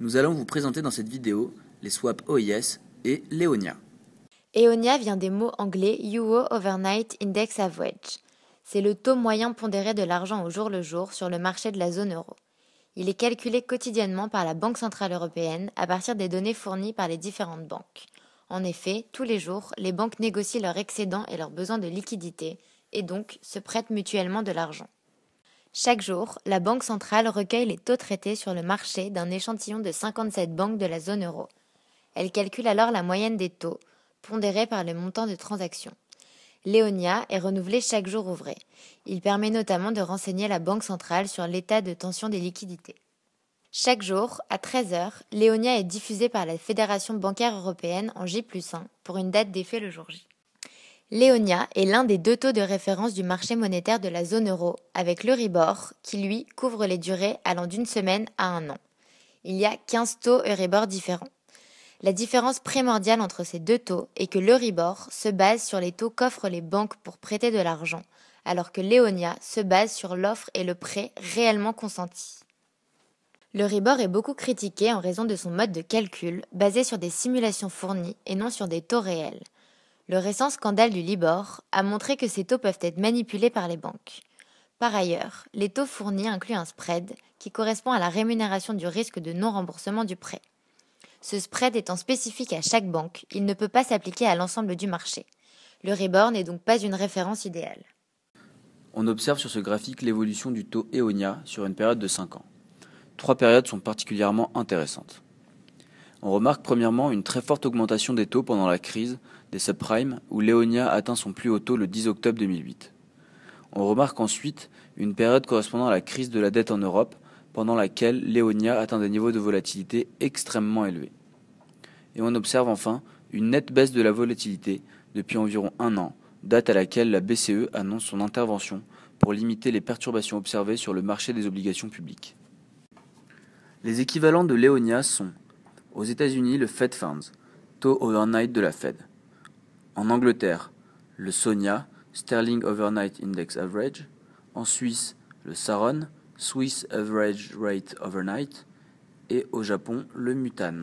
Nous allons vous présenter dans cette vidéo les swaps OIS et l'EONIA. EONIA vient des mots anglais UO Overnight Index Average. C'est le taux moyen pondéré de l'argent au jour le jour sur le marché de la zone euro. Il est calculé quotidiennement par la Banque Centrale Européenne à partir des données fournies par les différentes banques. En effet, tous les jours, les banques négocient leurs excédents et leurs besoins de liquidité, et donc se prêtent mutuellement de l'argent. Chaque jour, la Banque centrale recueille les taux traités sur le marché d'un échantillon de 57 banques de la zone euro. Elle calcule alors la moyenne des taux, pondérée par le montant de transactions. Léonia est renouvelé chaque jour ouvré. Il permet notamment de renseigner la Banque centrale sur l'état de tension des liquidités. Chaque jour, à 13h, Léonia est diffusée par la Fédération bancaire européenne en J1 pour une date d'effet le jour J. Léonia est l'un des deux taux de référence du marché monétaire de la zone euro, avec l'Euribor, qui lui couvre les durées allant d'une semaine à un an. Il y a 15 taux Euribor différents. La différence primordiale entre ces deux taux est que l'Euribor se base sur les taux qu'offrent les banques pour prêter de l'argent, alors que Léonia se base sur l'offre et le prêt réellement consentis. L'Euribor est beaucoup critiqué en raison de son mode de calcul, basé sur des simulations fournies et non sur des taux réels. Le récent scandale du Libor a montré que ces taux peuvent être manipulés par les banques. Par ailleurs, les taux fournis incluent un spread qui correspond à la rémunération du risque de non-remboursement du prêt. Ce spread étant spécifique à chaque banque, il ne peut pas s'appliquer à l'ensemble du marché. Le Libor n'est donc pas une référence idéale. On observe sur ce graphique l'évolution du taux EONIA sur une période de 5 ans. Trois périodes sont particulièrement intéressantes. On remarque premièrement une très forte augmentation des taux pendant la crise des subprimes où Léonia atteint son plus haut taux le 10 octobre 2008. On remarque ensuite une période correspondant à la crise de la dette en Europe pendant laquelle Léonia atteint des niveaux de volatilité extrêmement élevés. Et on observe enfin une nette baisse de la volatilité depuis environ un an, date à laquelle la BCE annonce son intervention pour limiter les perturbations observées sur le marché des obligations publiques. Les équivalents de Léonia sont aux États-Unis, le Fed Funds, taux overnight de la Fed. En Angleterre, le SONIA, Sterling Overnight Index Average. En Suisse, le SARON, Swiss Average Rate Overnight. Et au Japon, le MUTAN.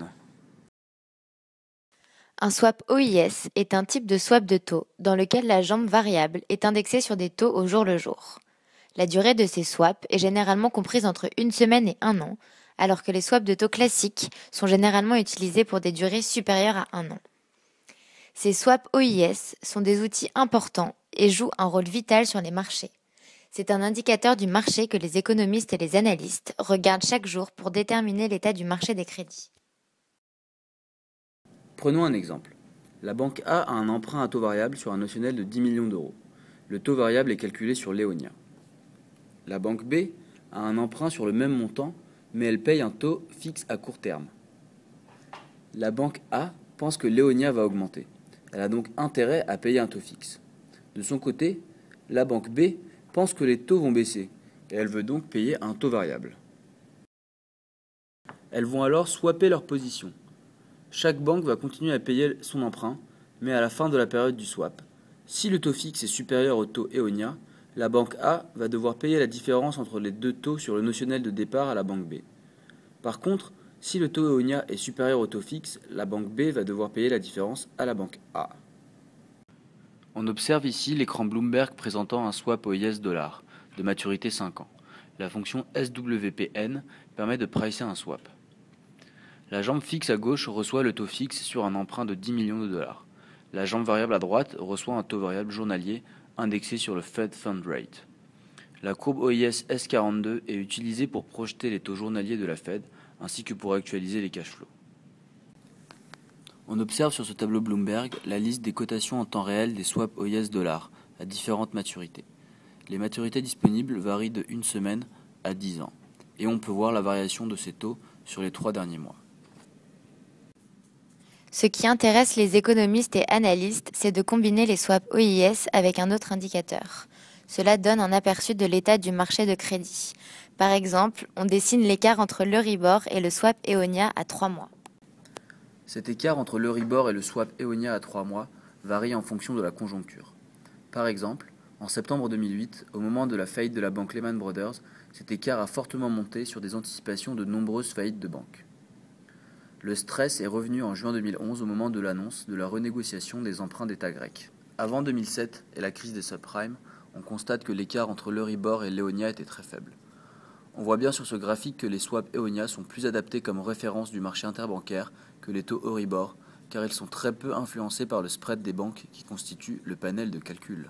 Un swap OIS est un type de swap de taux dans lequel la jambe variable est indexée sur des taux au jour le jour. La durée de ces swaps est généralement comprise entre une semaine et un an, alors que les swaps de taux classiques sont généralement utilisés pour des durées supérieures à un an. Ces swaps OIS sont des outils importants et jouent un rôle vital sur les marchés. C'est un indicateur du marché que les économistes et les analystes regardent chaque jour pour déterminer l'état du marché des crédits. Prenons un exemple. La banque A a un emprunt à taux variable sur un notionnel de 10 millions d'euros. Le taux variable est calculé sur l'Eonia. La banque B a un emprunt sur le même montant mais elle paye un taux fixe à court terme. La banque A pense que Léonia va augmenter. Elle a donc intérêt à payer un taux fixe. De son côté, la banque B pense que les taux vont baisser et elle veut donc payer un taux variable. Elles vont alors swapper leur position. Chaque banque va continuer à payer son emprunt, mais à la fin de la période du swap. Si le taux fixe est supérieur au taux EONIA, la banque A va devoir payer la différence entre les deux taux sur le notionnel de départ à la banque B. Par contre, si le taux EONIA est supérieur au taux fixe, la banque B va devoir payer la différence à la banque A. On observe ici l'écran Bloomberg présentant un swap au dollar de maturité 5 ans. La fonction SWPN permet de pricer un swap. La jambe fixe à gauche reçoit le taux fixe sur un emprunt de 10 millions de dollars. La jambe variable à droite reçoit un taux variable journalier indexé sur le Fed Fund Rate. La courbe OIS S42 est utilisée pour projeter les taux journaliers de la Fed ainsi que pour actualiser les cash flows. On observe sur ce tableau Bloomberg la liste des cotations en temps réel des swaps OIS dollars à différentes maturités. Les maturités disponibles varient de 1 semaine à 10 ans et on peut voir la variation de ces taux sur les trois derniers mois. Ce qui intéresse les économistes et analystes, c'est de combiner les swaps OIS avec un autre indicateur. Cela donne un aperçu de l'état du marché de crédit. Par exemple, on dessine l'écart entre l'Euribor et le swap Eonia à trois mois. Cet écart entre l'Euribor et le swap Eonia à trois mois varie en fonction de la conjoncture. Par exemple, en septembre 2008, au moment de la faillite de la banque Lehman Brothers, cet écart a fortement monté sur des anticipations de nombreuses faillites de banques. Le stress est revenu en juin 2011 au moment de l'annonce de la renégociation des emprunts d'État grec. Avant 2007 et la crise des subprimes, on constate que l'écart entre l'Euribor et l'Eonia était très faible. On voit bien sur ce graphique que les swaps Eonia sont plus adaptés comme référence du marché interbancaire que les taux Euribor, car ils sont très peu influencés par le spread des banques qui constitue le panel de calcul.